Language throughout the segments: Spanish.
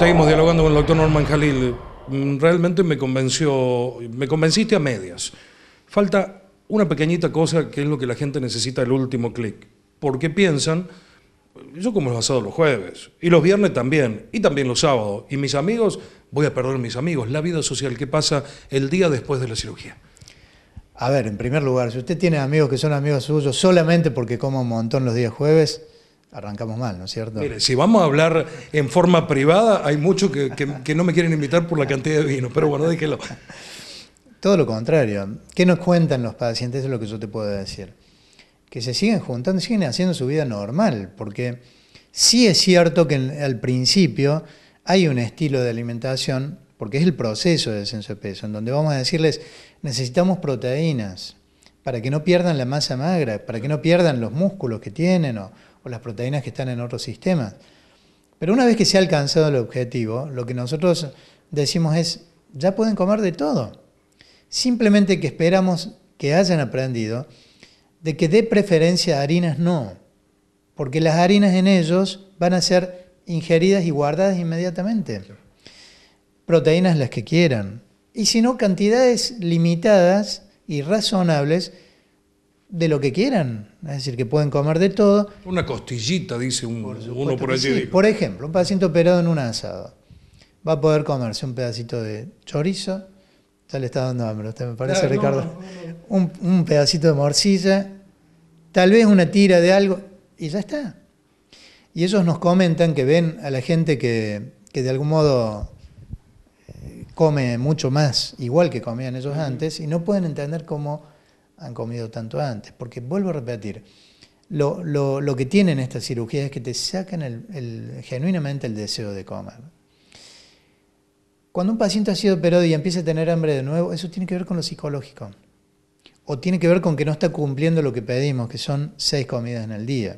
Seguimos dialogando con el doctor Norman Jalil. Realmente me convenció, me convenciste a medias. Falta una pequeñita cosa que es lo que la gente necesita, el último clic. Porque piensan, yo como los asado los jueves, y los viernes también, y también los sábados, y mis amigos, voy a perder mis amigos, la vida social que pasa el día después de la cirugía. A ver, en primer lugar, si usted tiene amigos que son amigos suyos solamente porque como un montón los días jueves, arrancamos mal, ¿no es cierto? Mire, si vamos a hablar en forma privada, hay muchos que, no me quieren invitar por la cantidad de vino, pero bueno, lo. Todo lo contrario. ¿Qué nos cuentan los pacientes? es lo que yo te puedo decir. Que se siguen juntando, siguen haciendo su vida normal, porque sí es cierto que al principio hay un estilo de alimentación, porque es el proceso de descenso de peso, en donde vamos a decirles, necesitamos proteínas, para que no pierdan la masa magra, para que no pierdan los músculos que tienen o, las proteínas que están en otros sistemas. Pero una vez que se ha alcanzado el objetivo, lo que nosotros decimos es, ya pueden comer de todo. Simplemente que esperamos que hayan aprendido de que de preferencia a harinas no, porque las harinas en ellos van a ser ingeridas y guardadas inmediatamente. Proteínas las que quieran. Y si no, cantidades limitadas y razonables de lo que quieran. Es decir, que pueden comer de todo. Una costillita, dice un, uno por allí. Por ejemplo, un paciente operado en un asado va a poder comerse un pedacito de chorizo. Ya le está dando hambre, usted me parece, Ricardo. Un, pedacito de morcilla, tal vez una tira de algo, y ya está. Y ellos nos comentan que ven a la gente que, que de algún modo eh, come mucho más, igual que comían ellos antes, y no pueden entender cómo han comido tanto antes. Porque vuelvo a repetir, lo, que tienen estas cirugías es que te sacan genuinamente el deseo de comer. Cuando un paciente ha sido operado y empieza a tener hambre de nuevo, eso tiene que ver con lo psicológico. O tiene que ver con que no está cumpliendo lo que pedimos, que son seis comidas en el día.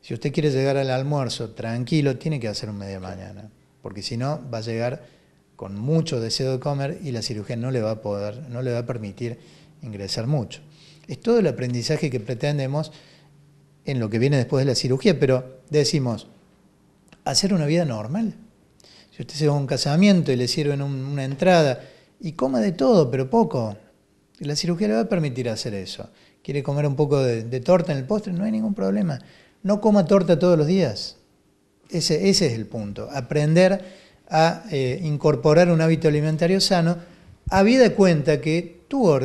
Si usted quiere llegar al almuerzo tranquilo, tiene que hacer un media mañana, porque si no va a llegar con mucho deseo de comer y la cirugía no le va a poder, no le va a permitir ingresar mucho. Es todo el aprendizaje que pretendemos en lo que viene después de la cirugía, pero decimos, hacer una vida normal. Si usted se va a un casamiento y le sirven una entrada y coma de todo, pero poco, la cirugía le va a permitir hacer eso. Quiere comer un poco de, torta en el postre, no hay ningún problema. No coma torta todos los días. Ese, ese es el punto. Aprender a eh, incorporar un hábito alimentario sano, habida cuenta que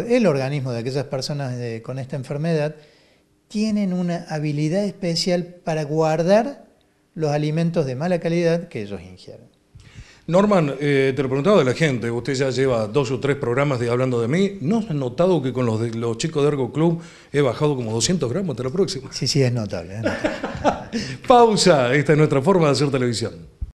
el organismo de aquellas personas con esta enfermedad tienen una habilidad especial para guardar los alimentos de mala calidad que ellos ingieren. Norman, eh, te lo preguntaba de la gente, usted ya lleva dos o tres programas de Hablando de mí, ¿no has notado que con los, chicos de Ergo Club he bajado como 200 gramos hasta la próxima? Sí, sí, Es notable. Pausa, esta es nuestra forma de hacer televisión.